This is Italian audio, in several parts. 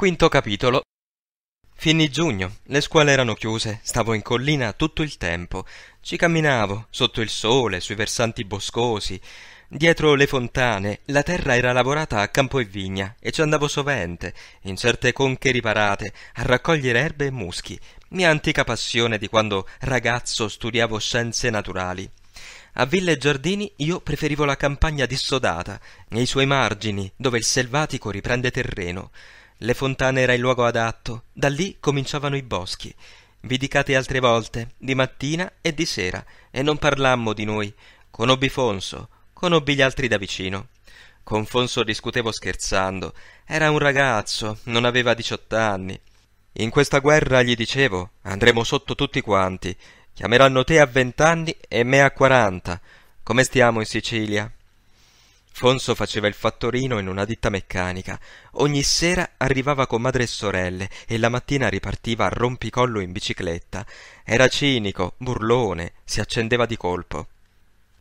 Quinto capitolo. Finì giugno, le scuole erano chiuse, stavo in collina tutto il tempo. Ci camminavo, sotto il sole, sui versanti boscosi. Dietro le fontane, la terra era lavorata a campo e vigna, e ci andavo sovente, in certe conche riparate, a raccogliere erbe e muschi, mia antica passione di quando ragazzo studiavo scienze naturali. A Ville e Giardini io preferivo la campagna dissodata, nei suoi margini, dove il selvatico riprende terreno. Le fontane era il luogo adatto, da lì cominciavano i boschi. Vidicate altre volte, di mattina e di sera, e non parlammo di noi. Conobbi Fonso, conobbi gli altri da vicino. Con Fonso discutevo scherzando. Era un ragazzo, non aveva diciotto anni. In questa guerra gli dicevo, andremo sotto tutti quanti. Chiameranno te a vent'anni e me a quaranta. Come stiamo in Sicilia? Fonso faceva il fattorino in una ditta meccanica. Ogni sera arrivava con madre e sorelle e la mattina ripartiva a rompicollo in bicicletta. Era cinico, burlone, si accendeva di colpo.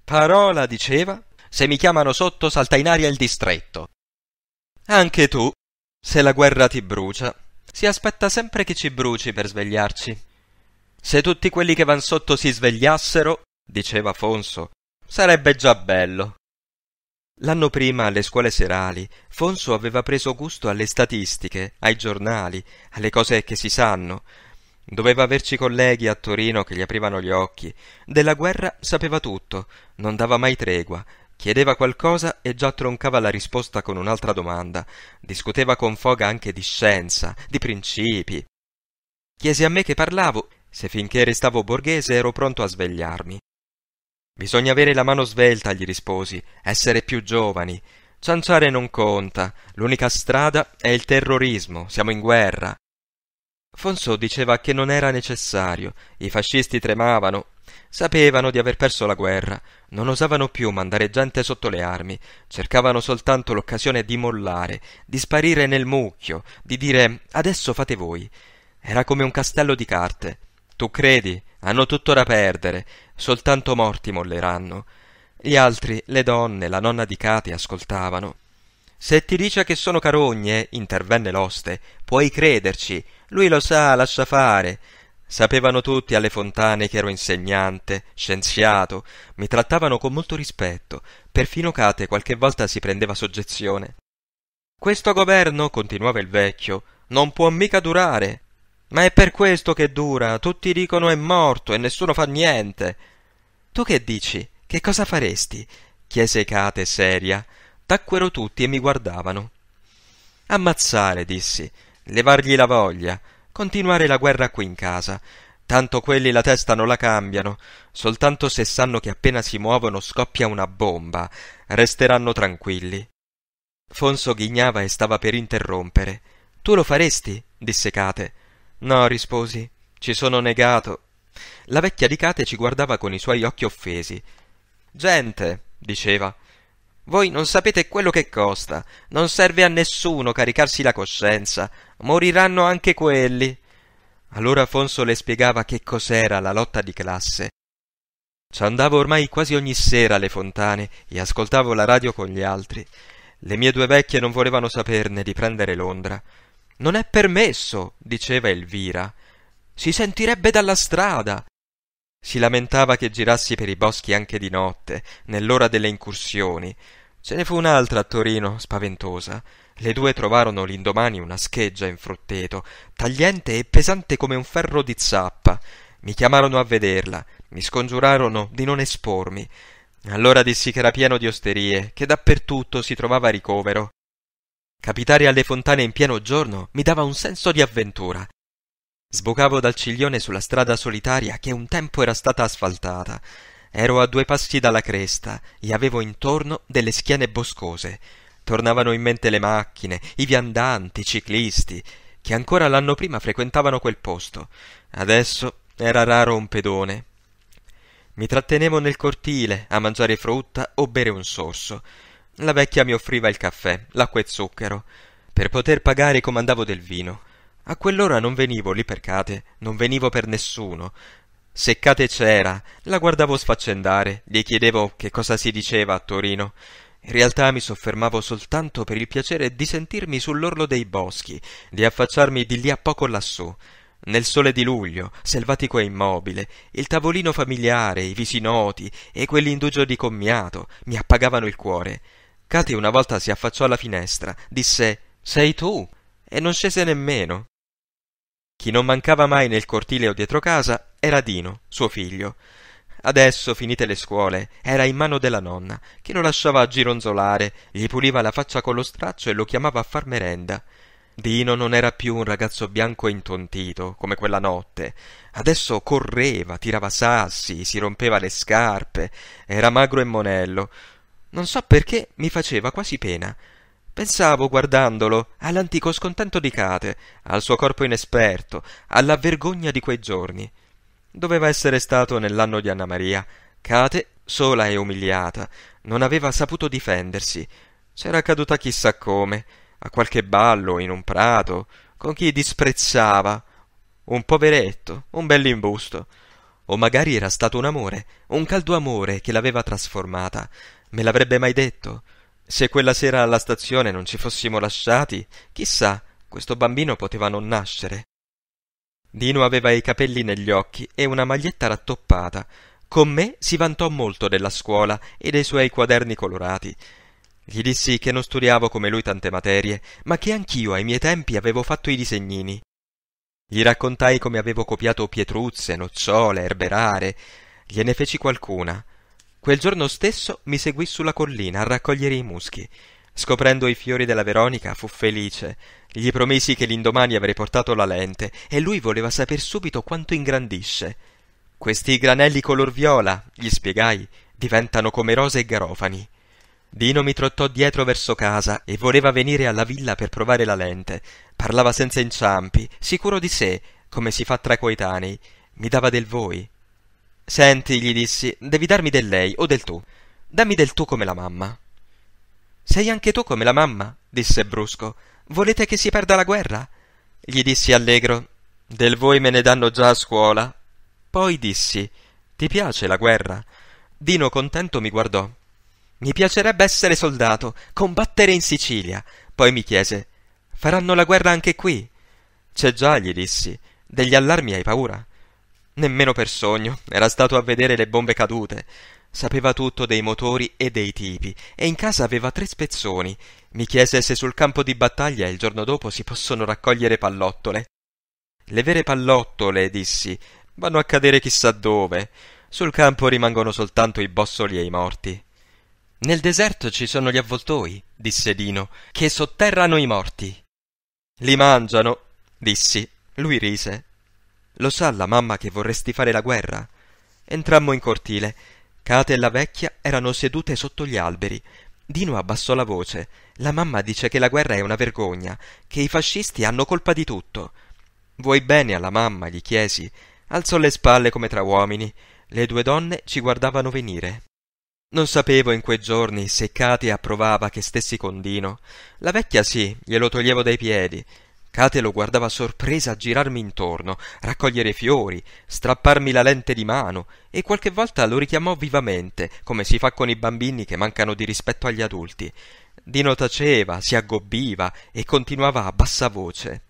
Parola diceva: Se mi chiamano sotto, salta in aria il distretto. Anche tu, se la guerra ti brucia, si aspetta sempre che ci bruci per svegliarci. Se tutti quelli che van sotto si svegliassero, diceva Fonso, sarebbe già bello. L'anno prima alle scuole serali Fonso aveva preso gusto alle statistiche, ai giornali, alle cose che si sanno. Doveva averci colleghi a Torino che gli aprivano gli occhi. Della guerra sapeva tutto, non dava mai tregua. Chiedeva qualcosa e già troncava la risposta con un'altra domanda. Discuteva con foga anche di scienza, di principi. Chiesi a me che parlavo, se finché restavo borghese ero pronto a svegliarmi. Bisogna avere la mano svelta, gli risposi, essere più giovani. Cianciare non conta, l'unica strada è il terrorismo, siamo in guerra. Fonso diceva che non era necessario, i fascisti tremavano, sapevano di aver perso la guerra, non osavano più mandare gente sotto le armi, cercavano soltanto l'occasione di mollare, di sparire nel mucchio, di dire adesso fate voi. Era come un castello di carte. Tu credi, hanno tutto da perdere, soltanto morti molleranno. Gli altri, le donne, la nonna di Cati ascoltavano. Se ti dice che sono carogne, intervenne l'oste, puoi crederci. Lui lo sa, lascia fare. Sapevano tutti alle fontane che ero insegnante, scienziato, mi trattavano con molto rispetto, perfino Cate qualche volta si prendeva soggezione. Questo governo, continuava il vecchio, non può mica durare. Ma è per questo che dura. Tutti dicono è morto e nessuno fa niente. Tu che dici? Che cosa faresti? chiese Kate seria. Tacquero tutti e mi guardavano. Ammazzare, dissi, levargli la voglia, continuare la guerra qui in casa. Tanto quelli la testa non la cambiano, soltanto se sanno che appena si muovono scoppia una bomba, resteranno tranquilli. Fonso ghignava e stava per interrompere. Tu lo faresti? disse Kate. No, risposi, ci sono negato. La vecchia di Cate ci guardava con i suoi occhi offesi. Gente, diceva, voi non sapete quello che costa. Non serve a nessuno caricarsi la coscienza. Moriranno anche quelli. Allora Afonso le spiegava che cos'era la lotta di classe. Ci andavo ormai quasi ogni sera alle fontane e ascoltavo la radio con gli altri. Le mie due vecchie non volevano saperne di prendere Londra. Non è permesso, diceva Elvira. Si sentirebbe dalla strada. Si lamentava che girassi per i boschi anche di notte, nell'ora delle incursioni. Ce ne fu un'altra a Torino, spaventosa. Le due trovarono l'indomani una scheggia in frutteto, tagliente e pesante come un ferro di zappa. Mi chiamarono a vederla, mi scongiurarono di non espormi. Allora dissi che era pieno di osterie, che dappertutto si trovava ricovero. Capitare alle fontane in pieno giorno mi dava un senso di avventura. Sbocavo dal ciglione sulla strada solitaria che un tempo era stata asfaltata. Ero a due passi dalla cresta e avevo intorno delle schiene boscose. Tornavano in mente le macchine, i viandanti, i ciclisti, che ancora l'anno prima frequentavano quel posto. Adesso era raro un pedone. Mi trattenevo nel cortile a mangiare frutta o bere un sorso. La vecchia mi offriva il caffè, l'acqua e zucchero, per poter pagare comandavo del vino. A quell'ora non venivo lì per Cate, non venivo per nessuno. Se Cate c'era, la guardavo sfaccendare, gli chiedevo che cosa si diceva a Torino. In realtà mi soffermavo soltanto per il piacere di sentirmi sull'orlo dei boschi, di affacciarmi di lì a poco lassù. Nel sole di luglio, selvatico e immobile, il tavolino familiare, i visi noti e quell'indugio di commiato mi appagavano il cuore. Katy una volta si affacciò alla finestra, disse Sei tu? e non scese nemmeno. Chi non mancava mai nel cortile o dietro casa era Dino, suo figlio. Adesso, finite le scuole, era in mano della nonna, che lo lasciava gironzolare, gli puliva la faccia con lo straccio e lo chiamava a far merenda. Dino non era più un ragazzo bianco e intontito, come quella notte. Adesso correva, tirava sassi, si rompeva le scarpe, era magro e monello. Non so perché mi faceva quasi pena. Pensavo, guardandolo, all'antico scontento di Cate, al suo corpo inesperto, alla vergogna di quei giorni. Doveva essere stato nell'anno di Anna Maria. Cate, sola e umiliata, non aveva saputo difendersi. C'era caduta chissà come, a qualche ballo, in un prato, con chi disprezzava. Un poveretto, un bell'imbusto. O magari era stato un amore, un caldo amore che l'aveva trasformata me l'avrebbe mai detto? Se quella sera alla stazione non ci fossimo lasciati, chissà, questo bambino poteva non nascere. Dino aveva i capelli negli occhi e una maglietta rattoppata. Con me si vantò molto della scuola e dei suoi quaderni colorati. Gli dissi che non studiavo come lui tante materie, ma che anch'io ai miei tempi avevo fatto i disegnini. Gli raccontai come avevo copiato pietruzze, nocciole, erbe rare. Gliene feci qualcuna. Quel giorno stesso mi seguì sulla collina a raccogliere i muschi. Scoprendo i fiori della Veronica fu felice. Gli promisi che l'indomani avrei portato la lente e lui voleva sapere subito quanto ingrandisce. Questi granelli color viola, gli spiegai, diventano come rose e garofani. Dino mi trottò dietro verso casa e voleva venire alla villa per provare la lente. Parlava senza inciampi, sicuro di sé, come si fa tra coetanei. Mi dava del voi. Senti, gli dissi, devi darmi del lei o del tu. Dammi del tu come la mamma. Sei anche tu come la mamma? disse brusco. Volete che si perda la guerra? Gli dissi allegro. Del voi me ne danno già a scuola. Poi dissi Ti piace la guerra? Dino contento mi guardò. Mi piacerebbe essere soldato, combattere in Sicilia. Poi mi chiese Faranno la guerra anche qui? C'è già, gli dissi. Degli allarmi hai paura? Nemmeno per sogno, era stato a vedere le bombe cadute. Sapeva tutto dei motori e dei tipi, e in casa aveva tre spezzoni. Mi chiese se sul campo di battaglia il giorno dopo si possono raccogliere pallottole. Le vere pallottole, dissi, vanno a cadere chissà dove. Sul campo rimangono soltanto i bossoli e i morti. Nel deserto ci sono gli avvoltoi, disse Dino, che sotterrano i morti. Li mangiano, dissi. Lui rise. Lo sa la mamma che vorresti fare la guerra? Entrammo in cortile. Kate e la vecchia erano sedute sotto gli alberi. Dino abbassò la voce. La mamma dice che la guerra è una vergogna, che i fascisti hanno colpa di tutto. Vuoi bene alla mamma? gli chiesi. Alzò le spalle come tra uomini. Le due donne ci guardavano venire. Non sapevo in quei giorni se Kate approvava che stessi con Dino. La vecchia sì, glielo toglievo dai piedi. Kate lo guardava sorpresa a girarmi intorno, raccogliere fiori, strapparmi la lente di mano e qualche volta lo richiamò vivamente, come si fa con i bambini che mancano di rispetto agli adulti. Dino taceva, si aggobbiva e continuava a bassa voce.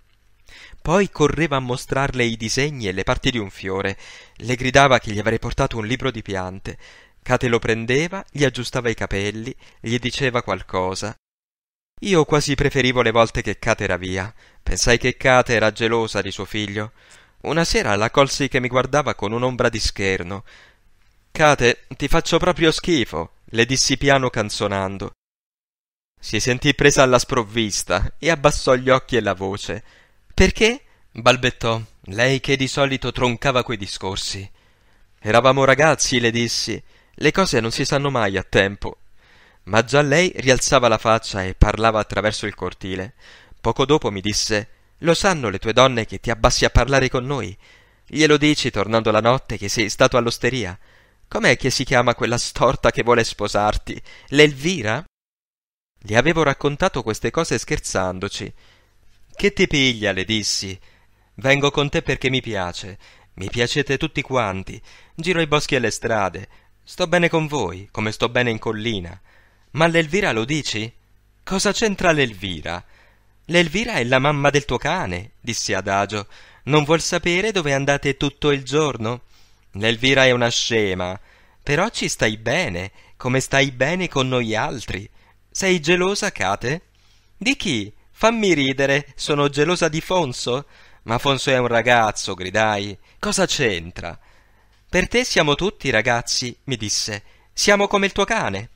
Poi correva a mostrarle i disegni e le parti di un fiore, le gridava che gli avrei portato un libro di piante. Kate lo prendeva, gli aggiustava i capelli, gli diceva qualcosa, io quasi preferivo le volte che Kate era via. Pensai che Kate era gelosa di suo figlio. Una sera la colsi che mi guardava con un'ombra di scherno. Kate, ti faccio proprio schifo, le dissi piano canzonando. Si sentì presa alla sprovvista e abbassò gli occhi e la voce. Perché? balbettò, lei che di solito troncava quei discorsi. Eravamo ragazzi, le dissi. Le cose non si sanno mai a tempo, ma già lei rialzava la faccia e parlava attraverso il cortile. Poco dopo mi disse Lo sanno le tue donne che ti abbassi a parlare con noi. Glielo dici tornando la notte che sei stato all'osteria. Com'è che si chiama quella storta che vuole sposarti? L'Elvira? Le avevo raccontato queste cose scherzandoci. Che ti piglia, le dissi. Vengo con te perché mi piace. Mi piacete tutti quanti. Giro i boschi e le strade. Sto bene con voi, come sto bene in collina. Ma l'Elvira lo dici? Cosa c'entra l'Elvira? L'Elvira è la mamma del tuo cane, disse Adagio. Non vuol sapere dove andate tutto il giorno? L'Elvira è una scema. Però ci stai bene, come stai bene con noi altri. Sei gelosa, Cate? Di chi? Fammi ridere, sono gelosa di Fonso? Ma Fonso è un ragazzo, gridai. Cosa c'entra? Per te siamo tutti ragazzi, mi disse. Siamo come il tuo cane.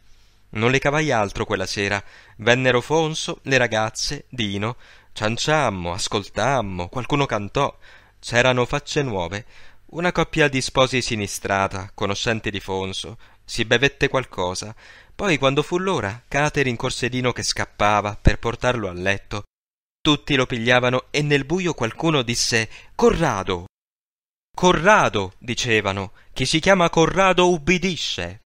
Non le cavai altro quella sera. Vennero Fonso, le ragazze, Dino. Cianciammo, ascoltammo, qualcuno cantò. C'erano facce nuove. Una coppia di sposi sinistrata, conoscenti di Fonso. Si bevette qualcosa. Poi, quando fu l'ora, Cate incorse Dino che scappava per portarlo a letto. Tutti lo pigliavano e nel buio qualcuno disse Corrado. Corrado, dicevano. Chi si chiama Corrado ubbidisce.